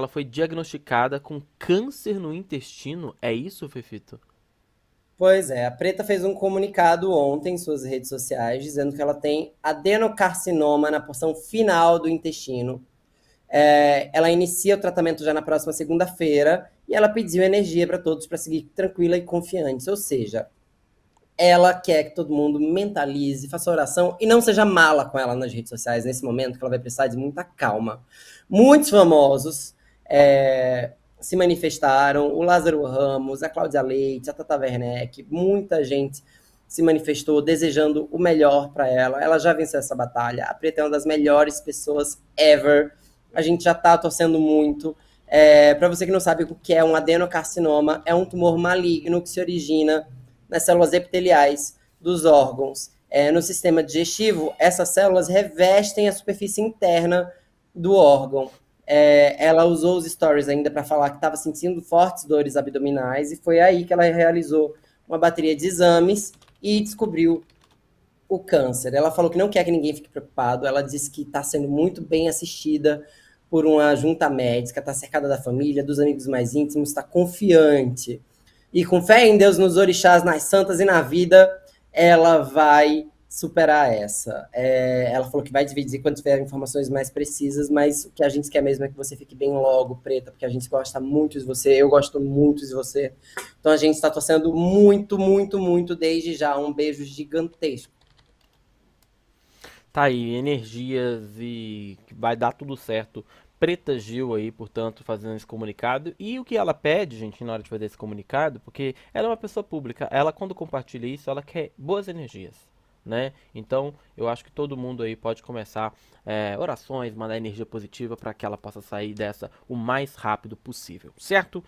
ela foi diagnosticada com câncer no intestino. É isso, Fefito? Pois é, a Preta fez um comunicado ontem em suas redes sociais dizendo que ela tem adenocarcinoma na porção final do intestino. É, ela inicia o tratamento já na próxima segunda-feira e ela pediu energia para todos para seguir tranquila e confiante. Ou seja, ela quer que todo mundo mentalize, faça oração e não seja mala com ela nas redes sociais nesse momento, que ela vai precisar de muita calma. Muitos famosos é, se manifestaram, o Lázaro Ramos, a Cláudia Leite, a Tata Werneck, muita gente se manifestou desejando o melhor para ela. Ela já venceu essa batalha. A Preta é uma das melhores pessoas ever. A gente já está torcendo muito. É, para você que não sabe o que é um adenocarcinoma, é um tumor maligno que se origina nas células epiteliais dos órgãos. É, no sistema digestivo, essas células revestem a superfície interna do órgão é, ela usou os stories ainda para falar que estava sentindo fortes dores abdominais, e foi aí que ela realizou uma bateria de exames e descobriu o câncer. Ela falou que não quer que ninguém fique preocupado, ela disse que está sendo muito bem assistida por uma junta médica, está cercada da família, dos amigos mais íntimos, está confiante. E com fé em Deus, nos orixás, nas santas e na vida, ela vai superar essa. É, ela falou que vai dividir quando tiver informações mais precisas, mas o que a gente quer mesmo é que você fique bem logo, preta, porque a gente gosta muito de você, eu gosto muito de você. Então a gente está torcendo muito, muito, muito desde já. Um beijo gigantesco. Tá aí, energias e vai dar tudo certo. Preta Gil aí, portanto, fazendo esse comunicado. E o que ela pede, gente, na hora de fazer esse comunicado, porque ela é uma pessoa pública, ela quando compartilha isso, ela quer boas energias né? Então eu acho que todo mundo aí pode começar é, orações, mandar energia positiva para que ela possa sair dessa o mais rápido possível, certo?